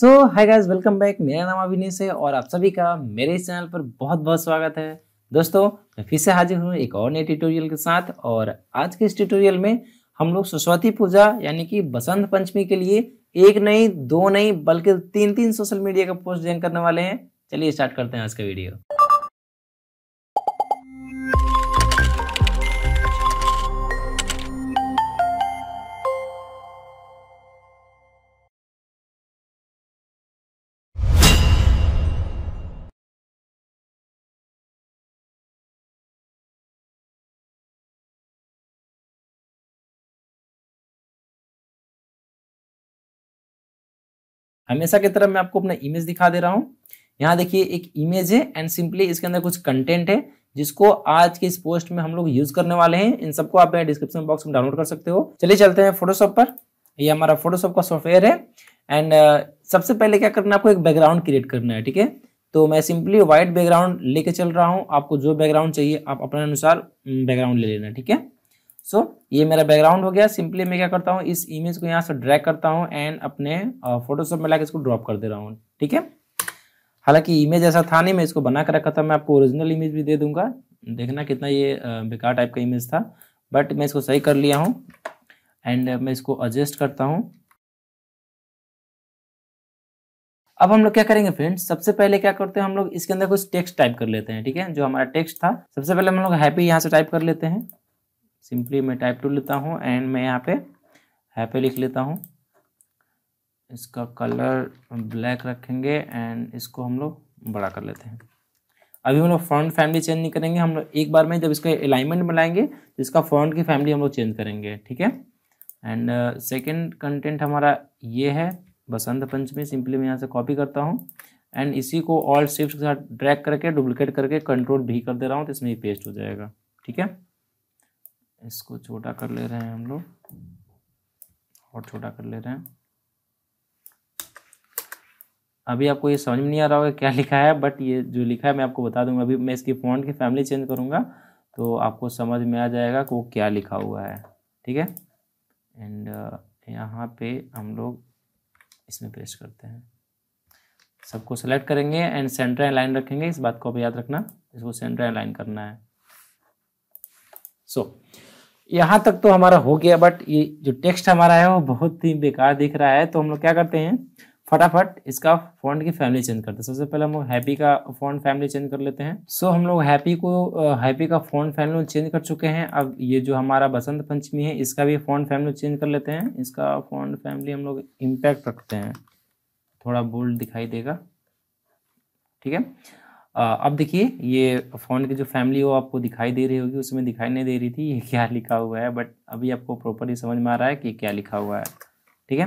सो hi guys welcome back मेरा नाम अविनेश है और आप सभी का मेरे इस चैनल पर बहुत बहुत स्वागत है दोस्तों मैं फिर से हाजिर हूँ एक और नए ट्यूटोरियल के साथ और आज के इस ट्यूटोरियल में हम लोग सरस्वती पूजा यानी कि बसंत पंचमी के लिए एक नहीं दो नहीं बल्कि तीन तीन सोशल मीडिया का पोस्ट ज्वाइन करने वाले हैं चलिए स्टार्ट करते हैं आज का वीडियो हमेशा की तरह मैं आपको अपना इमेज दिखा दे रहा हूँ यहाँ देखिए एक इमेज है एंड सिंपली इसके अंदर कुछ कंटेंट है जिसको आज के इस पोस्ट में हम लोग यूज करने वाले हैं इन सबको आप डिस्क्रिप्शन बॉक्स में डाउनलोड कर सकते हो चलिए चलते हैं फोटोशॉप पर ये हमारा फोटोशॉप का सॉफ्टवेयर है एंड uh, सबसे पहले क्या करना है आपको एक बैकग्राउंड क्रिएट करना है ठीक है तो मैं सिंपली व्हाइट बैकग्राउंड लेके चल रहा हूँ आपको जो बैकग्राउंड चाहिए आप अपने अनुसार बैकग्राउंड ले लेना ठीक है सो ये मेरा बैकग्राउंड हो गया सिंपली मैं क्या करता हूँ इस इमेज को यहाँ से ड्रैग करता हूँ एंड अपने फोटोशॉप में लाकर इसको ड्रॉप कर दे रहा हूँ ठीक है हालांकि इमेज ऐसा था नहीं मैं इसको बना कर रखा था मैं आपको ओरिजिनल इमेज भी दे दूंगा देखना कितना ये बेकार टाइप का इमेज था बट मैं इसको सही कर लिया हूँ एंड मैं इसको एडजस्ट करता हूँ अब हम लोग क्या करेंगे फ्रेंड्स सबसे पहले क्या करते हैं हम लोग इसके अंदर कुछ टेक्स्ट टाइप कर लेते हैं ठीक है जो हमारा टेक्स्ट था सबसे पहले हम लोग हैप्पी यहाँ से टाइप कर लेते हैं सिंपली मैं टाइप टू लेता हूँ एंड मैं यहाँ पे हैप्पी लिख लेता हूँ इसका कलर ब्लैक रखेंगे एंड इसको हम लोग बड़ा कर लेते हैं अभी हम लोग फ्रंट फैमिली चेंज नहीं करेंगे हम लोग एक बार में जब इसका अलाइनमेंट बनाएंगे तो इसका फ्रंट की फैमिली हम लोग चेंज करेंगे ठीक है एंड सेकेंड कंटेंट हमारा ये है बसंत पंचमी सिंपली मैं यहाँ से कॉपी करता हूँ एंड इसी को ऑल शिफ्ट के साथ ड्रैग करके डुप्लीकेट करके कंट्रोल भी कर दे रहा हूँ तो इसमें पेस्ट हो जाएगा ठीक है इसको छोटा कर ले रहे हैं हम लोग और छोटा कर ले रहे हैं अभी आपको ये समझ में नहीं आ रहा होगा क्या लिखा है बट ये जो लिखा है मैं आपको बता दूंगा अभी मैं इसकी फॉन्ट की फैमिली चेंज करूँगा तो आपको समझ में आ जाएगा कि वो क्या लिखा हुआ है ठीक है एंड uh, यहाँ पे हम लोग इसमें पेस्ट करते हैं सबको सेलेक्ट करेंगे एंड सेंटर एंड लाइन रखेंगे इस बात को आप याद रखना इसको सेंटर एंड लाइन करना है सो so, यहाँ तक तो हमारा हो गया बट ये जो टेक्स्ट हमारा है वो बहुत ही बेकार दिख रहा है तो हम लोग क्या करते हैं फटाफट इसका फॉन्ट की फैमिली चेंज करते हैं सबसे पहले हम लोग हैप्पी का फॉन्ट फैमिली चेंज कर लेते हैं सो हम लोग हैप्पी को हैप्पी का फॉन्ट फैमिली चेंज कर चुके हैं अब ये जो हमारा बसंत पंचमी है इसका भी फॉन्ट फैमिली चेंज कर लेते हैं इसका फॉन्ट फैमिली हम लोग इम्पैक्ट रखते हैं थोड़ा बोल्ड दिखाई देगा ठीक है अब देखिए ये फोन की जो फैमिली हो आपको दिखाई दे रही होगी उसमें दिखाई नहीं दे रही थी ये क्या लिखा हुआ है बट अभी आपको प्रॉपरली समझ में आ रहा है कि क्या लिखा हुआ है ठीक है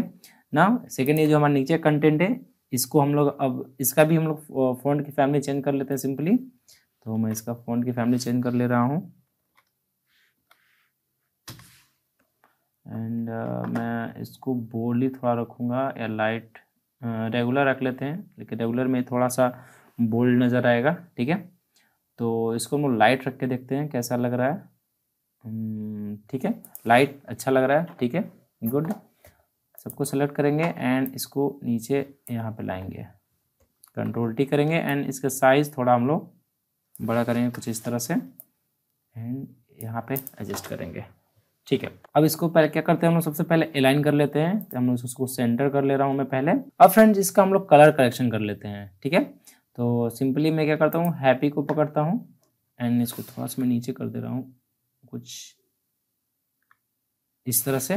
ना सेकेंड ये जो हमारे नीचे कंटेंट है इसको हम लोग अब इसका भी हम लोग फोन की फैमिली चेंज कर लेते हैं सिंपली तो मैं इसका फोन की फैमिली चेंज कर ले रहा हूँ एंड uh, मैं इसको ही थोड़ा रखूँगा या लाइट रेगुलर रख लेते हैं लेकिन रेगुलर में थोड़ा सा बोल्ड नज़र आएगा ठीक है तो इसको हम लोग लाइट रख के देखते हैं कैसा लग रहा है हम्म, ठीक है लाइट अच्छा लग रहा है ठीक है गुड सबको सेलेक्ट करेंगे एंड इसको नीचे यहाँ पे लाएंगे कंट्रोल टी करेंगे एंड इसका साइज़ थोड़ा हम लोग बड़ा करेंगे कुछ इस तरह से एंड यहाँ पे एडजस्ट करेंगे ठीक है अब इसको पहले क्या करते हैं हम लोग सबसे पहले अलाइन कर लेते हैं तो हम लोग उसको सेंटर कर ले रहा हूँ मैं पहले अब फ्रेंड्स इसका हम लोग कलर करेक्शन कर लेते हैं ठीक है तो सिंपली मैं क्या करता हूँ हैप्पी को पकड़ता हूँ एंड इसको थोड़ा सा मैं नीचे कर दे रहा हूँ कुछ इस तरह से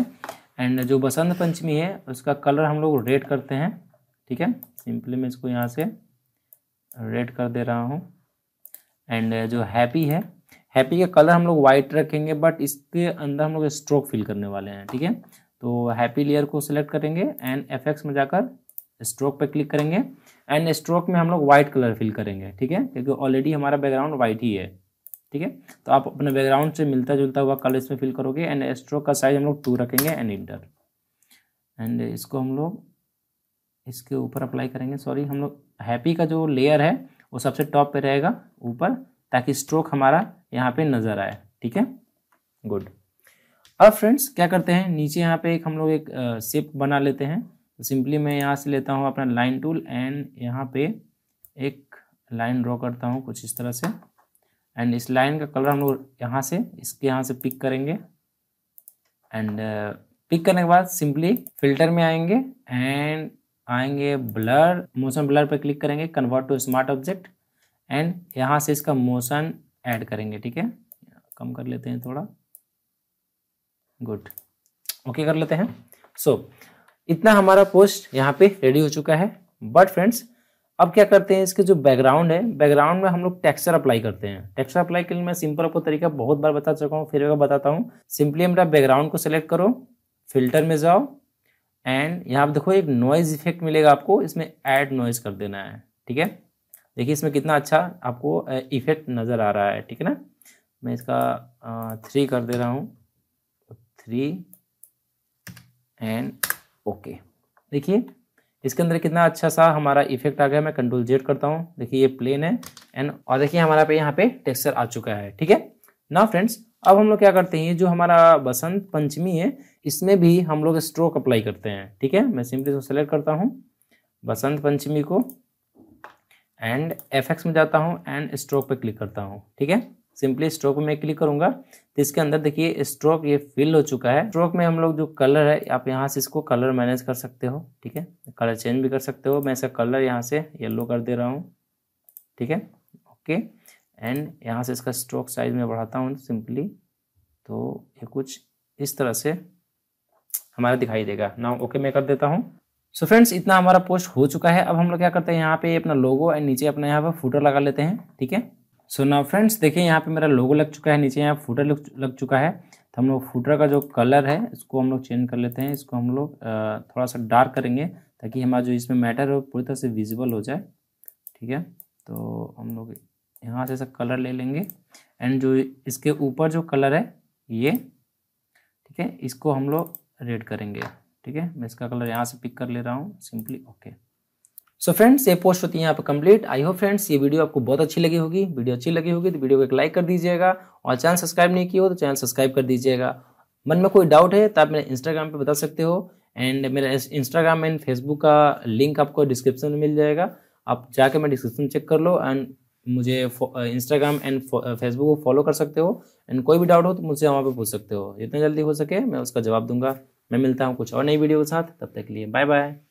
एंड जो बसंत पंचमी है उसका कलर हम लोग रेड करते हैं ठीक है सिंपली मैं इसको यहाँ से रेड कर दे रहा हूँ एंड जो हैप्पी है हैप्पी का कलर हम लोग वाइट रखेंगे बट इसके अंदर हम लोग स्ट्रोक फिल करने वाले हैं ठीक है तो हैप्पी लेयर को सिलेक्ट करेंगे एंड एफ में जाकर स्ट्रोक पर क्लिक करेंगे एंड स्ट्रोक में हम लोग व्हाइट कलर फिल करेंगे ठीक है क्योंकि ऑलरेडी हमारा बैकग्राउंड व्हाइट ही है ठीक है तो आप अपने बैकग्राउंड से मिलता जुलता हुआ कलर इसमें फिल करोगे एंड स्ट्रोक का साइज हम लोग टू रखेंगे एंड इंटर एंड इसको हम लोग इसके ऊपर अप्लाई करेंगे सॉरी हम लोग हैप्पी का जो लेयर है वो सबसे टॉप पे रहेगा ऊपर ताकि स्ट्रोक हमारा यहाँ पे नज़र आए ठीक है गुड अब फ्रेंड्स क्या करते हैं नीचे यहाँ पे एक हम लोग एक शेप बना लेते हैं तो सिंपली मैं यहाँ से लेता हूँ अपना लाइन टूल एंड यहाँ पे एक लाइन ड्रॉ करता हूँ कुछ इस तरह से एंड इस लाइन का कलर हम लोग यहाँ से इसके यहाँ से पिक करेंगे एंड पिक uh, करने के बाद सिंपली फिल्टर में आएंगे एंड आएंगे ब्लर मोशन ब्लर पर क्लिक करेंगे convert to smart object and यहाँ से इसका मोशन ऐड करेंगे ठीक है कम कर लेते हैं थोड़ा गुड ओके okay, कर लेते हैं सो so, इतना हमारा पोस्ट यहाँ पे रेडी हो चुका है बट फ्रेंड्स अब क्या करते हैं इसके जो बैकग्राउंड है बैकग्राउंड में हम लोग टेक्सचर अप्लाई करते हैं टेक्सचर अप्लाई के लिए मैं सिंपल आपको तरीका बहुत बार बता चुका हूँ फिर मैं बताता हूँ सिंपली मेरा बैकग्राउंड को सिलेक्ट करो फिल्टर में जाओ एंड यहाँ पर देखो एक नॉइज़ इफेक्ट मिलेगा आपको इसमें ऐड नॉइज़ कर देना है ठीक है देखिए इसमें कितना अच्छा आपको इफेक्ट नज़र आ रहा है ठीक है ना मैं इसका थ्री कर दे रहा हूँ थ्री एंड ओके देखिए इसके अंदर कितना अच्छा सा हमारा इफेक्ट आ गया मैं कंट्रोल जेड करता हूँ देखिए ये प्लेन है एंड और देखिए हमारा पे यहाँ पे टेक्सचर आ चुका है ठीक है ना फ्रेंड्स अब हम लोग क्या करते हैं जो हमारा बसंत पंचमी है इसमें भी हम लोग स्ट्रोक अप्लाई करते हैं ठीक है मैं सिंपली इसको सेलेक्ट करता हूँ बसंत पंचमी को एंड एफ में जाता हूँ एंड स्ट्रोक पर क्लिक करता हूँ ठीक है सिंपली स्ट्रोक में क्लिक करूंगा तो इसके अंदर देखिए स्ट्रोक ये फिल हो चुका है स्ट्रोक में हम लोग जो कलर है आप यहाँ से इसको कलर मैनेज कर सकते हो ठीक है कलर चेंज भी कर सकते हो मैं इसका कलर यहाँ से येलो कर दे रहा हूँ ठीक है ओके एंड यहाँ से इसका स्ट्रोक साइज में बढ़ाता हूँ सिंपली तो ये कुछ इस तरह से हमारा दिखाई देगा ना ओके मैं कर देता हूँ सो so फ्रेंड्स इतना हमारा पोस्ट हो चुका है अब हम लोग क्या करते हैं यहाँ पे अपना लोगो एंड नीचे अपना यहाँ पर फोटो लगा लेते हैं ठीक है सो ना फ्रेंड्स देखिए यहाँ पे मेरा लोगो लग चुका है नीचे यहाँ फूटर लग चुका है तो हम लोग फूटर का जो कलर है इसको हम लोग चेंज कर लेते हैं इसको हम लोग थोड़ा सा डार्क करेंगे ताकि हमारा जो इसमें मैटर है वो पूरी तरह से विजिबल हो जाए ठीक है तो हम लोग यहाँ से ऐसा कलर ले लेंगे एंड जो इसके ऊपर जो कलर है ये ठीक है इसको हम लोग रेड करेंगे ठीक है मैं इसका कलर यहाँ से पिक कर ले रहा हूँ simply okay okay. So friends ये पोस्ट होती है यहाँ पर कंप्लीट आई होप फ्रेंड्स ये वीडियो आपको बहुत अच्छी लगी होगी वीडियो अच्छी लगी होगी तो वीडियो को एक लाइक कर दीजिएगा और चैनल सब्सक्राइब नहीं किया हो तो चैनल सब्सक्राइब कर दीजिएगा मन में कोई डाउट है तो आप मेरे इंस्टाग्राम पे बता सकते हो एंड मेरा इंस्टाग्राम एंड फेसबुक का लिंक आपको डिस्क्रिप्शन में मिल जाएगा आप जाके मैं डिस्क्रिप्शन चेक कर लो एंड मुझे इंस्टाग्राम एंड फेसबुक को फॉलो कर सकते हो एंड कोई भी डाउट हो तो मुझसे वहाँ पर पूछ सकते हो जितना जल्दी हो सके मैं उसका जवाब दूंगा मैं मिलता हूँ कुछ और नई वीडियो के साथ तब तक के लिए बाय बाय